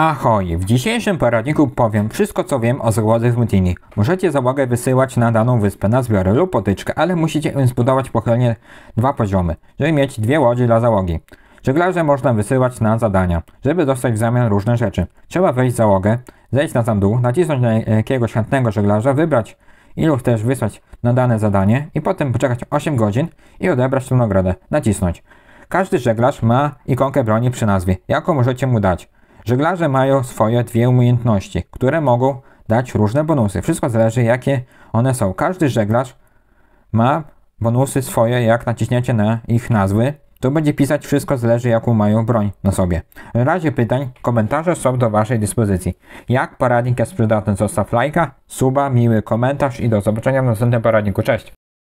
Ahoj! W dzisiejszym poradniku powiem wszystko co wiem o załodze w Mutini. Możecie załogę wysyłać na daną wyspę na zbiory lub potyczkę, ale musicie zbudować pochylnie dwa poziomy, żeby mieć dwie łodzie dla załogi. Żeglarze można wysyłać na zadania, żeby dostać w zamian różne rzeczy. Trzeba wejść w załogę, zejść na sam dół, nacisnąć na jakiegoś chętnego żeglarza, wybrać ilu chcesz wysłać na dane zadanie i potem poczekać 8 godzin i odebrać tę nagrodę. Nacisnąć. Każdy żeglarz ma ikonkę broni przy nazwie, jaką możecie mu dać. Żeglarze mają swoje dwie umiejętności, które mogą dać różne bonusy. Wszystko zależy, jakie one są. Każdy żeglarz ma bonusy swoje, jak naciśniecie na ich nazwy. to będzie pisać wszystko zależy, jaką mają broń na sobie. W razie pytań, komentarze są do Waszej dyspozycji. Jak poradnik jest przydatny, zostaw lajka, suba, miły komentarz i do zobaczenia w następnym poradniku. Cześć!